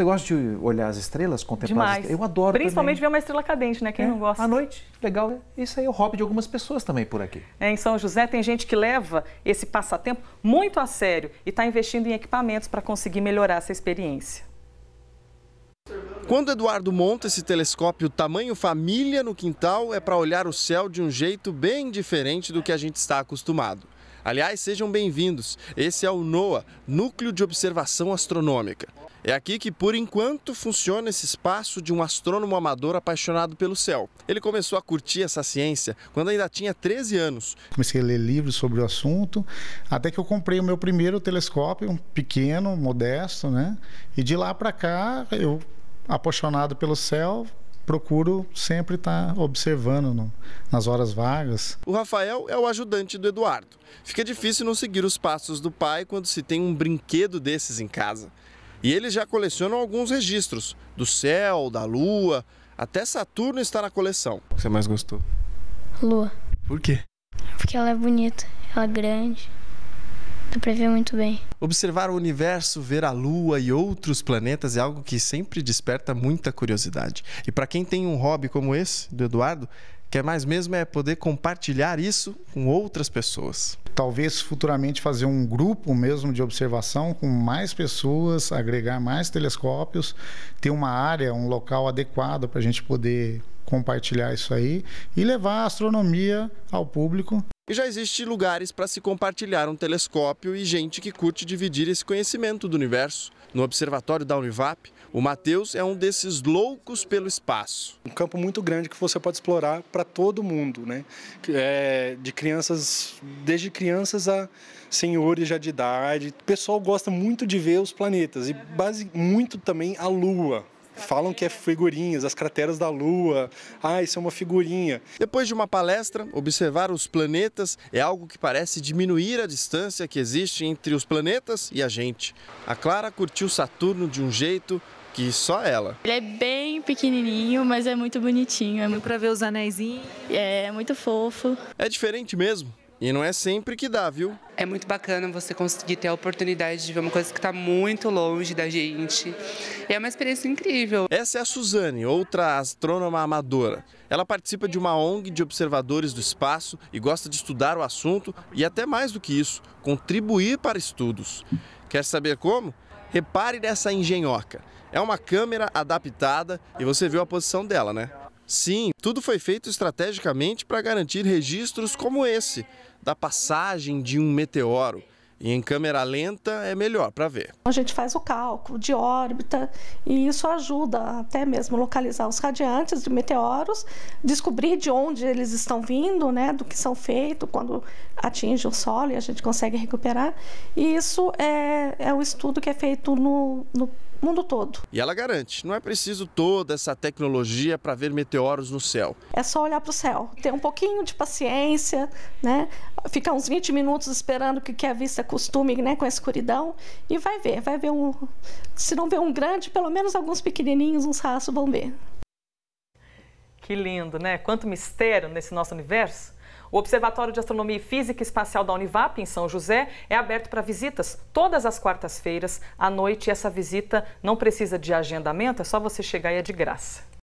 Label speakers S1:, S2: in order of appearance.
S1: Você gosta de olhar as estrelas, contemplar Demais. as estrelas? Eu adoro Principalmente também. ver
S2: uma estrela cadente, né? Quem é. não gosta? À noite, legal. Né? Isso aí é o hobby de algumas pessoas também por aqui. É, em São José tem gente que leva esse passatempo muito a sério e está investindo em equipamentos para conseguir melhorar essa experiência.
S3: Quando Eduardo monta esse telescópio tamanho família no quintal, é para olhar o céu de um jeito bem diferente do que a gente está acostumado. Aliás, sejam bem-vindos. Esse é o NOAA, Núcleo de Observação Astronômica. É aqui que, por enquanto, funciona esse espaço de um astrônomo amador apaixonado pelo céu. Ele começou a curtir essa ciência quando ainda tinha 13 anos.
S1: Comecei a ler livros sobre o assunto, até que eu comprei o meu primeiro telescópio, um pequeno, modesto, né? E de lá para cá, eu, apaixonado pelo céu, procuro sempre estar tá observando no, nas horas vagas.
S3: O Rafael é o ajudante do Eduardo. Fica difícil não seguir os passos do pai quando se tem um brinquedo desses em casa. E eles já colecionam alguns registros do céu, da lua, até Saturno está na coleção. O que você mais gostou? Lua. Por quê?
S1: Porque ela é bonita, ela é grande. Dá pra ver muito bem.
S3: Observar o universo, ver a Lua e outros planetas é algo que sempre desperta muita curiosidade. E para quem tem um hobby como esse, do Eduardo,
S1: quer é mais mesmo é poder compartilhar isso com outras pessoas. Talvez futuramente fazer um grupo mesmo de observação com mais pessoas, agregar mais telescópios, ter uma área, um local adequado para a gente poder compartilhar isso aí e levar a astronomia ao público
S3: e já existe lugares para se compartilhar um telescópio e gente que curte dividir esse conhecimento do universo. No observatório da Univap, o Matheus é um desses loucos pelo espaço. Um campo muito grande que você pode explorar para todo mundo, né? É, de crianças, desde crianças a senhores já de idade. O pessoal gosta muito de ver os planetas e base muito também a Lua falam que é figurinhas, as crateras da Lua. Ah, isso é uma figurinha. Depois de uma palestra, observar os planetas é algo que parece diminuir a distância que existe entre os planetas e a gente. A Clara curtiu Saturno de um jeito que só ela.
S2: Ele é bem pequenininho, mas é muito bonitinho. É muito para ver os anéis.
S3: É, é muito fofo. É diferente mesmo. E não é sempre que dá, viu? É muito bacana você conseguir ter a oportunidade de ver uma coisa que está muito longe da gente. é uma experiência incrível. Essa é a Suzane, outra astrônoma amadora. Ela participa de uma ONG de observadores do espaço e gosta de estudar o assunto e, até mais do que isso, contribuir para estudos. Quer saber como? Repare nessa engenhoca. É uma câmera adaptada e você viu a posição dela, né? Sim, tudo foi feito estrategicamente para garantir registros como esse, da passagem de um meteoro. E em câmera lenta é melhor para ver.
S2: A gente faz o cálculo de órbita e isso ajuda até mesmo localizar os radiantes de meteoros, descobrir de onde eles estão vindo, né, do que são feitos quando atinge o solo e a gente consegue recuperar. E isso é, é um estudo que é feito no, no mundo todo.
S3: E ela garante, não é preciso toda essa tecnologia para ver meteoros no céu.
S2: É só olhar para o céu, ter um pouquinho de paciência, né? Ficar uns 20 minutos esperando que, que a vista acostume né, com a escuridão e vai ver, vai ver um. Se não ver um grande, pelo menos alguns pequenininhos, uns raços vão ver. Que lindo, né? Quanto mistério nesse nosso universo. O Observatório de Astronomia e Física Espacial da Univap, em São José, é aberto para visitas todas as quartas-feiras à noite. Essa visita não precisa de agendamento, é só você chegar e é de graça.